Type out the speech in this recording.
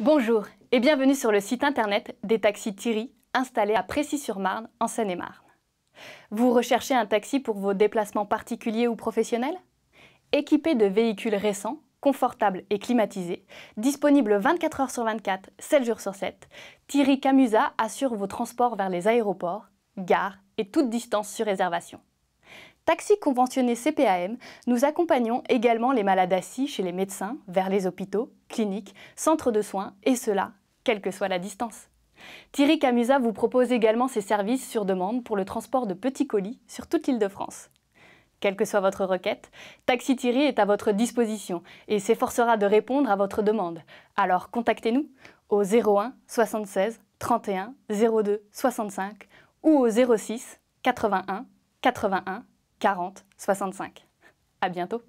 Bonjour et bienvenue sur le site internet des taxis Thierry installés à Précy-sur-Marne en Seine-et-Marne. Vous recherchez un taxi pour vos déplacements particuliers ou professionnels Équipé de véhicules récents, confortables et climatisés, disponibles 24 heures sur 24, 7 jours sur 7, Thierry Camusa assure vos transports vers les aéroports, gares et toute distance sur réservation. Taxi conventionné CPAM, nous accompagnons également les malades assis chez les médecins, vers les hôpitaux, cliniques, centres de soins, et cela, quelle que soit la distance. Thierry Camusa vous propose également ses services sur demande pour le transport de petits colis sur toute l'île de France. Quelle que soit votre requête, Taxi Thierry est à votre disposition et s'efforcera de répondre à votre demande. Alors contactez-nous au 01 76 31 02 65 ou au 06 81 81 40 65. À bientôt